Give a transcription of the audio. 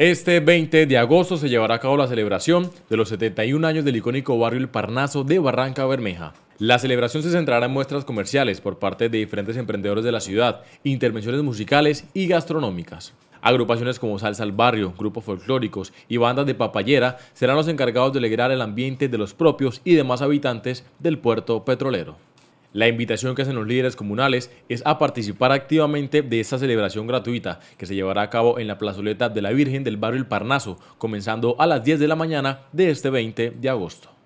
Este 20 de agosto se llevará a cabo la celebración de los 71 años del icónico barrio El Parnaso de Barranca Bermeja. La celebración se centrará en muestras comerciales por parte de diferentes emprendedores de la ciudad, intervenciones musicales y gastronómicas. Agrupaciones como Salsa al Barrio, grupos folclóricos y bandas de papayera serán los encargados de alegrar el ambiente de los propios y demás habitantes del puerto petrolero. La invitación que hacen los líderes comunales es a participar activamente de esta celebración gratuita que se llevará a cabo en la plazoleta de la Virgen del barrio El Parnaso, comenzando a las 10 de la mañana de este 20 de agosto.